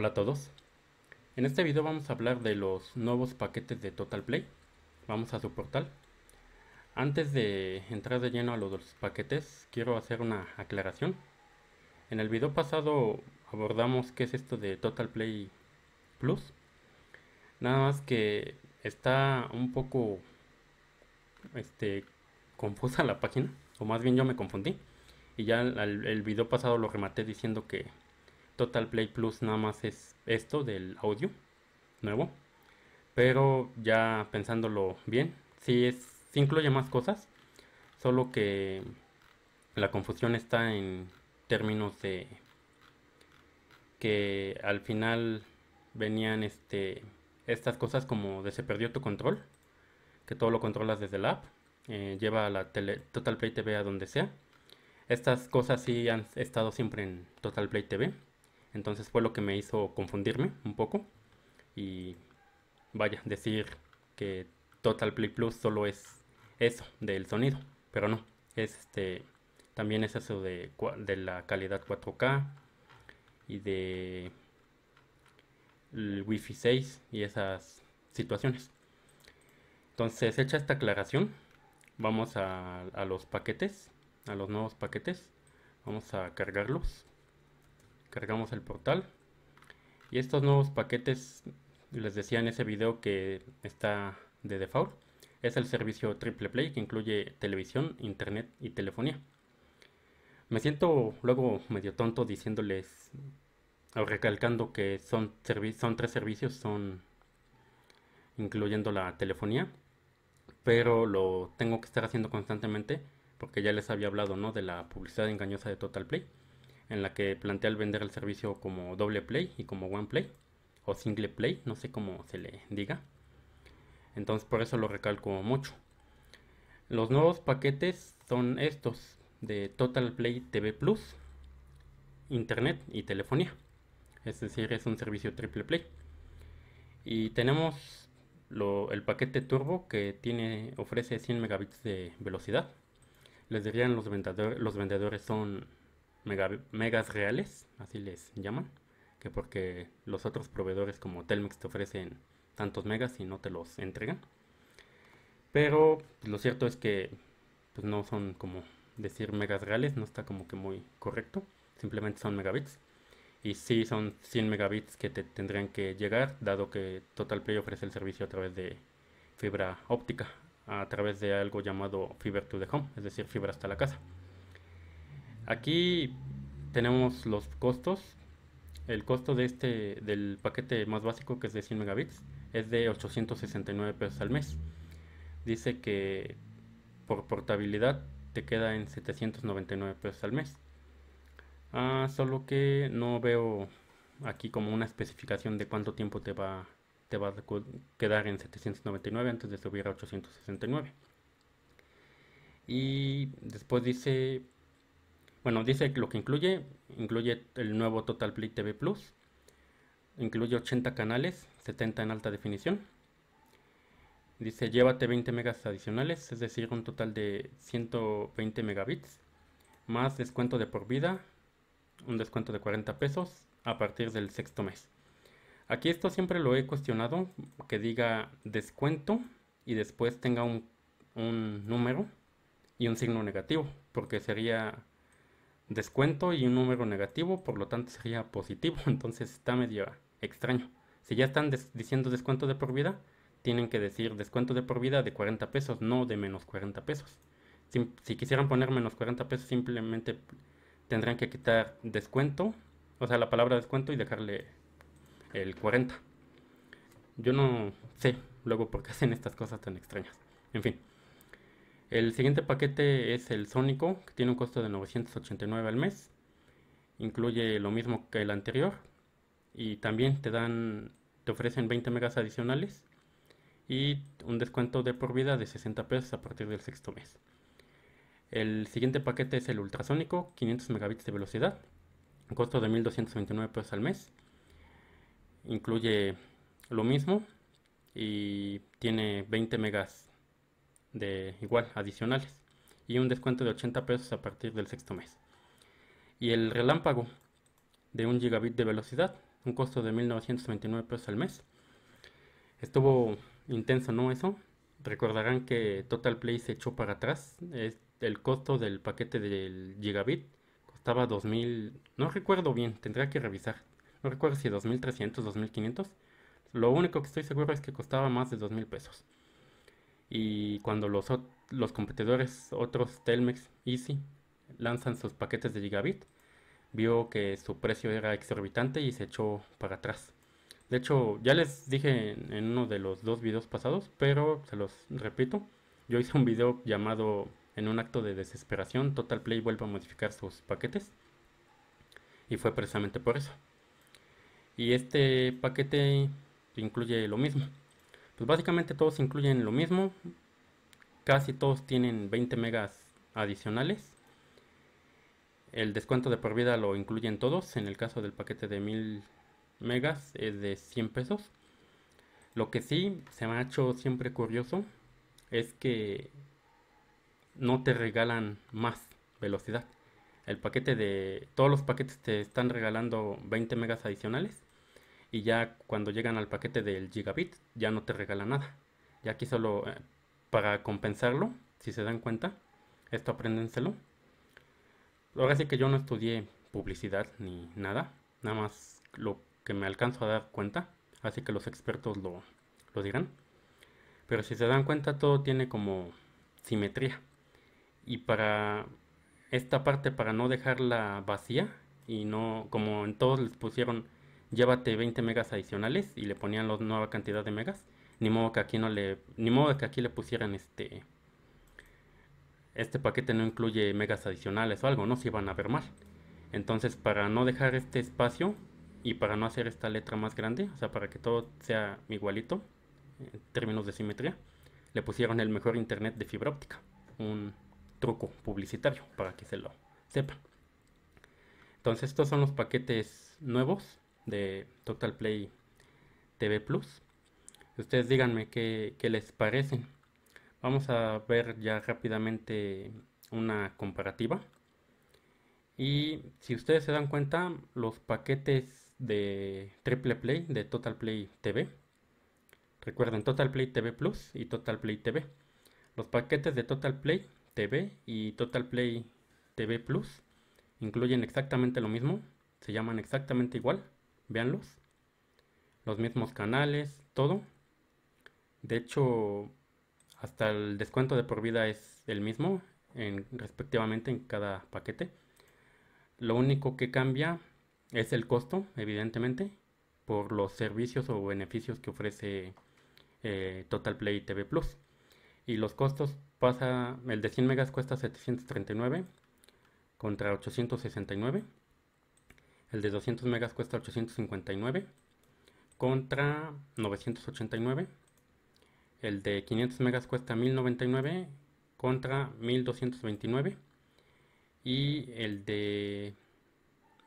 Hola a todos. En este video vamos a hablar de los nuevos paquetes de Total Play. Vamos a su portal. Antes de entrar de lleno a los dos paquetes, quiero hacer una aclaración. En el video pasado abordamos qué es esto de Total Play Plus. Nada más que está un poco este, confusa la página, o más bien yo me confundí. Y ya el, el video pasado lo rematé diciendo que Total Play Plus nada más es esto del audio nuevo. Pero ya pensándolo bien, sí, es, sí incluye más cosas. Solo que la confusión está en términos de que al final venían este, estas cosas como de se perdió tu control, que todo lo controlas desde la app, eh, lleva la tele, Total Play TV a donde sea. Estas cosas sí han estado siempre en Total Play TV, entonces fue lo que me hizo confundirme un poco y vaya, decir que Total Play Plus solo es eso del sonido, pero no, este también es eso de, la calidad 4K y de el Wi-Fi 6 y esas situaciones. Entonces, hecha esta aclaración, vamos a los paquetes, a los nuevos paquetes, vamos a cargarlos cargamos el portal y estos nuevos paquetes les decía en ese video que está de default es el servicio triple play que incluye televisión internet y telefonía me siento luego medio tonto diciéndoles o recalcando que son, son tres servicios son incluyendo la telefonía pero lo tengo que estar haciendo constantemente porque ya les había hablado no de la publicidad engañosa de Total Play en la que plantea el vender el servicio como doble play y como one play o single play, no sé cómo se le diga. Entonces por eso lo recalco mucho. Los nuevos paquetes son estos de Total Play TV Plus, Internet y telefonía. Es decir, es un servicio triple play. Y tenemos el paquete turbo que tiene, ofrece 100 megabits de velocidad. Les dirían los, los vendedores son megas reales, así les llaman, que porque los otros proveedores como Telmex te ofrecen tantos megas y no te los entregan. Pero pues, lo cierto es que pues, no son como decir megas reales, no está como que muy correcto, simplemente son megabits. Y sí son 100 megabits que te tendrían que llegar, dado que Total ofrece el servicio a través de fibra óptica, a través de algo llamado Fiber to the Home, es decir, fibra hasta la casa. Aquí tenemos los costos. El costo de este, del paquete más básico, que es de 100 megabits, es de 869 pesos al mes. Dice que por portabilidad te queda en 799 pesos al mes. Ah, solo que no veo aquí como una especificación de cuánto tiempo te va, te va a quedar en 799 antes de subir a 869. Y después dice bueno, dice lo que incluye. Incluye el nuevo Total Play TV Plus. Incluye 80 canales, 70 en alta definición. Dice, llévate 20 megas adicionales, es decir, un total de 120 megabits. Más descuento de por vida, un descuento de 40 pesos a partir del sexto mes. Aquí esto siempre lo he cuestionado, que diga descuento y después tenga un, un número y un signo negativo, porque sería descuento y un número negativo, por lo tanto sería positivo, entonces está medio extraño. Si ya están diciendo descuento de por vida, tienen que decir descuento de por vida de 40 pesos, no de menos 40 pesos. Si, si quisieran poner menos 40 pesos, simplemente tendrían que quitar descuento, o sea, la palabra descuento y dejarle el 40. Yo no sé luego por qué hacen estas cosas tan extrañas. En fin. El siguiente paquete es el Sónico, que tiene un costo de 989 al mes. Incluye lo mismo que el anterior. Y también te dan, te ofrecen 20 megas adicionales y un descuento de por vida de 60 pesos a partir del sexto mes. El siguiente paquete es el ultrasónico, 500 megabits de velocidad, un costo de 1229 pesos al mes. Incluye lo mismo y tiene 20 megas de igual, adicionales, y un descuento de 80 pesos a partir del sexto mes. Y el relámpago de un gigabit de velocidad, un costo de 1.929 pesos al mes. Estuvo intenso, ¿no? Eso. Recordarán que Total Play se echó para atrás. El costo del paquete del gigabit costaba 2.000, no recuerdo bien, tendría que revisar. No recuerdo si 2.300, 2.500. Lo único que estoy seguro es que costaba más de 2.000 pesos y cuando los, los competidores, otros Telmex, Easy, lanzan sus paquetes de gigabit, vio que su precio era exorbitante y se echó para atrás. De hecho, ya les dije en uno de los dos videos pasados, pero se los repito. Yo hice un video llamado En un acto de desesperación, Total Play vuelve a modificar sus paquetes. Y fue precisamente por eso. Y este paquete incluye lo mismo. Pues, básicamente todos incluyen lo mismo. Casi todos tienen 20 megas adicionales. El descuento de por vida lo incluyen todos. En el caso del paquete de 1000 megas es de 100 pesos. Lo que sí se me ha hecho siempre curioso es que no te regalan más velocidad. El paquete de todos los paquetes te están regalando 20 megas adicionales y ya cuando llegan al paquete del gigabit ya no te regala nada. Ya aquí solo eh, para compensarlo, si se dan cuenta, esto apréndenselo. Ahora sí que yo no estudié publicidad ni nada, nada más lo que me alcanzo a dar cuenta, así que los expertos lo, lo dirán. Pero si se dan cuenta todo tiene como simetría. Y para esta parte, para no dejarla vacía, y no como en todos les pusieron llévate 20 megas adicionales y le ponían la nueva cantidad de megas. Ni modo que aquí no le, ni modo que aquí le pusieran este, este paquete no incluye megas adicionales o algo, no se iban a ver mal. Entonces para no dejar este espacio y para no hacer esta letra más grande, o sea, para que todo sea igualito en términos de simetría, le pusieron el mejor internet de fibra óptica, un truco publicitario para que se lo sepa Entonces estos son los paquetes nuevos de Total Play TV Plus. Ustedes díganme que les parecen. Vamos a ver ya rápidamente una comparativa. Y si ustedes se dan cuenta, los paquetes de Triple Play, de Total Play TV, recuerden Total Play TV Plus y Total Play TV. Los paquetes de Total Play TV y Total Play TV Plus incluyen exactamente lo mismo, se llaman exactamente igual. Veanlos. Los mismos canales, todo. De hecho, hasta el descuento de por vida es el mismo, en, respectivamente en cada paquete. Lo único que cambia es el costo, evidentemente, por los servicios o beneficios que ofrece eh, Total Play TV Plus. Y los costos pasa, el de 100 megas cuesta 739 contra 869 el de 200 megas cuesta 859 contra 989. El de 500 megas cuesta 1099 contra 1229. Y el de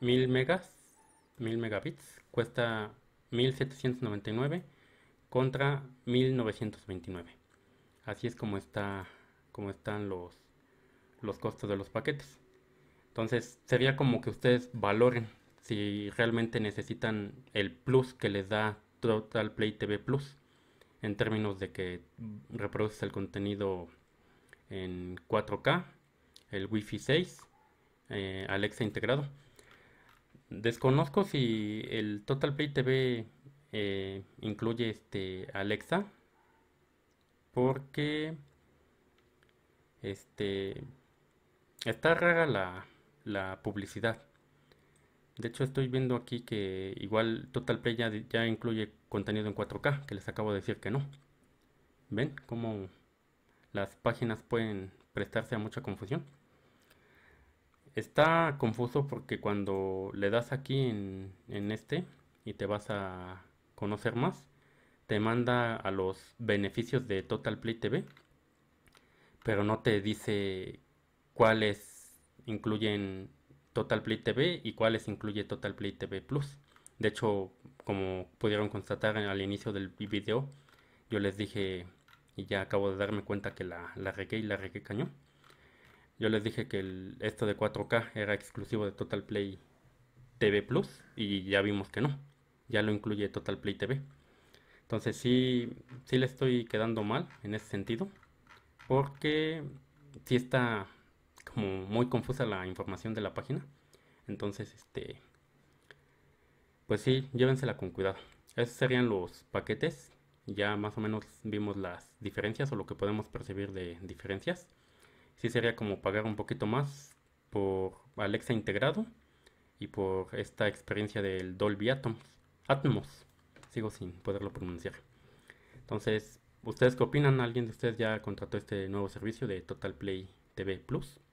1000 megas, 1000 megabits, cuesta 1799 contra 1929. Así es como, está, como están los, los costos de los paquetes. Entonces sería como que ustedes valoren si realmente necesitan el plus que les da Total Play TV Plus en términos de que reproduce el contenido en 4K, el Wi-Fi 6, eh, Alexa integrado. Desconozco si el Total Play TV eh, incluye este Alexa, porque este está rara la publicidad. De hecho, estoy viendo aquí que igual Total Play ya, incluye contenido en 4K, que les acabo de decir que no. ¿Ven cómo las páginas pueden prestarse a mucha confusión? Está confuso porque cuando le das aquí en, en este y te vas a conocer más, te manda a los beneficios de Total Play TV, pero no te dice cuáles incluyen Total Play TV y cuáles incluye Total Play TV Plus. De hecho, como pudieron constatar al inicio del video, yo les dije, y ya acabo de darme cuenta que la, la regué y la regué cañón. Yo les dije que esto de 4K era exclusivo de Total Play TV Plus y ya vimos que no. Ya lo incluye Total Play TV. Entonces sí, sí le estoy quedando mal en ese sentido. Porque si está como muy confusa la información de la página. Entonces, este, pues sí, llévensela con cuidado. Esos serían los paquetes. Ya más o menos vimos las diferencias o lo que podemos percibir de diferencias. Sí sería como pagar un poquito más por Alexa integrado y por esta experiencia del Dolby Atmos. Sigo sin poderlo pronunciar. Entonces, ¿ustedes qué opinan? ¿Alguien de ustedes ya contrató este nuevo servicio de Total Play TV Plus?